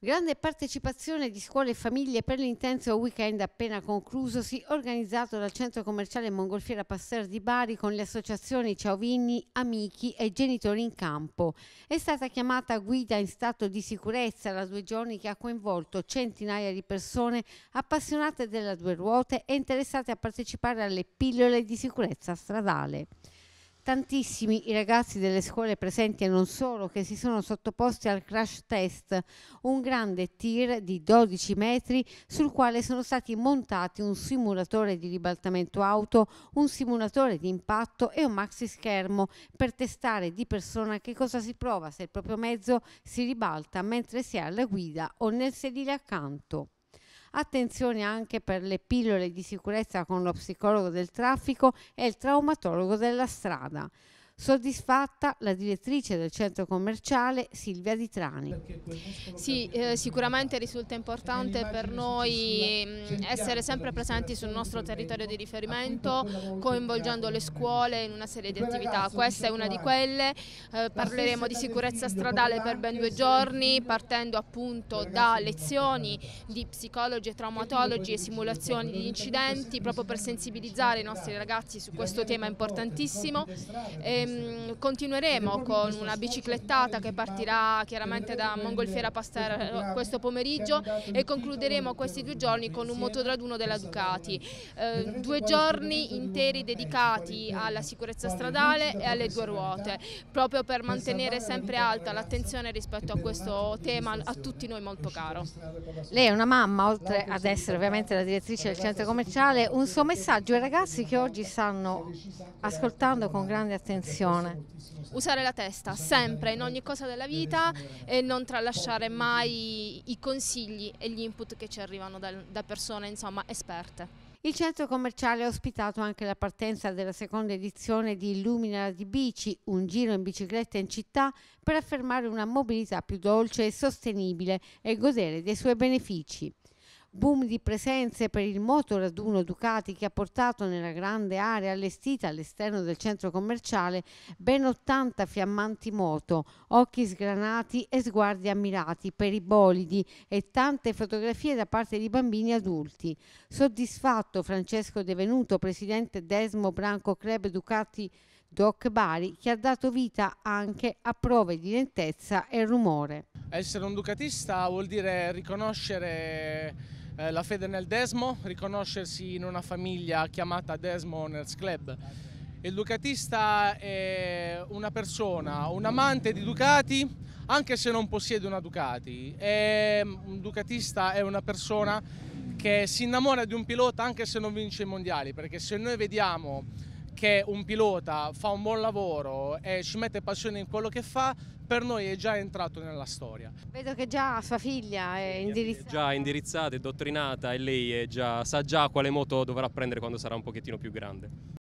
Grande partecipazione di scuole e famiglie per l'intenso weekend appena conclusosi organizzato dal centro commerciale Mongolfiera Pasteur di Bari con le associazioni Ciaovini, Amici e Genitori in Campo. È stata chiamata guida in stato di sicurezza da due giorni che ha coinvolto centinaia di persone appassionate della due ruote e interessate a partecipare alle pillole di sicurezza stradale tantissimi i ragazzi delle scuole presenti e non solo che si sono sottoposti al crash test, un grande tir di 12 metri sul quale sono stati montati un simulatore di ribaltamento auto, un simulatore di impatto e un maxi schermo per testare di persona che cosa si prova se il proprio mezzo si ribalta mentre si è alla guida o nel sedile accanto. Attenzione anche per le pillole di sicurezza con lo psicologo del traffico e il traumatologo della strada. Soddisfatta la direttrice del centro commerciale Silvia Di Trani. Sì, eh, sicuramente risulta importante per noi mm, essere sempre presenti sul nostro territorio di riferimento, coinvolgendo le scuole in una serie di attività. Questa è diciamo, una di quelle, eh, parleremo di sicurezza stradale per ben due giorni, partendo appunto da lezioni di psicologi e traumatologi e simulazioni di incidenti, proprio per sensibilizzare i nostri ragazzi su questo tema importantissimo. E, ehm, Ehm, continueremo con una biciclettata che partirà chiaramente da Mongolfiera Pastera eh, questo pomeriggio e concluderemo questi due giorni con un motodraduno della Ducati. Ehm, due giorni interi dedicati alla sicurezza stradale e alle due ruote, proprio per mantenere sempre alta l'attenzione rispetto a questo tema a tutti noi molto caro. Lei è una mamma, oltre ad essere ovviamente la direttrice del centro commerciale, un suo messaggio ai ragazzi che oggi stanno ascoltando con grande attenzione attenzione. Usare la testa sempre in ogni cosa della vita e non tralasciare mai i consigli e gli input che ci arrivano da, da persone insomma, esperte. Il centro commerciale ha ospitato anche la partenza della seconda edizione di Illumina di bici, un giro in bicicletta in città per affermare una mobilità più dolce e sostenibile e godere dei suoi benefici boom di presenze per il moto raduno Ducati che ha portato nella grande area allestita all'esterno del centro commerciale ben 80 fiammanti moto, occhi sgranati e sguardi ammirati per i bolidi e tante fotografie da parte di bambini e adulti. Soddisfatto Francesco De Venuto, presidente Desmo Branco Club Ducati Doc Bari, che ha dato vita anche a prove di lentezza e rumore. Essere un ducatista vuol dire riconoscere eh, la fede nel Desmo, riconoscersi in una famiglia chiamata Desmo Owners Club. Il ducatista è una persona, un amante di Ducati, anche se non possiede una Ducati. È mm, un ducatista è una persona che si innamora di un pilota anche se non vince i mondiali, perché se noi vediamo che un pilota fa un buon lavoro e ci mette passione in quello che fa, per noi è già entrato nella storia. Vedo che già sua figlia è indirizzata. È già indirizzata e dottrinata e lei già, sa già quale moto dovrà prendere quando sarà un pochettino più grande.